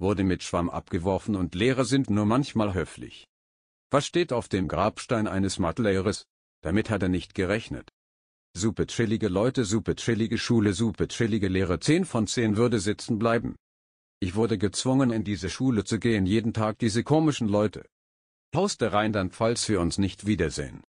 wurde mit Schwamm abgeworfen und Lehrer sind nur manchmal höflich. Was steht auf dem Grabstein eines Mathelehrers? Damit hat er nicht gerechnet. Super chillige Leute, super chillige Schule, super chillige Lehrer. 10 von 10 würde sitzen bleiben. Ich wurde gezwungen in diese Schule zu gehen, jeden Tag diese komischen Leute. Aus der Rheinland-Pfalz wir uns nicht wiedersehen.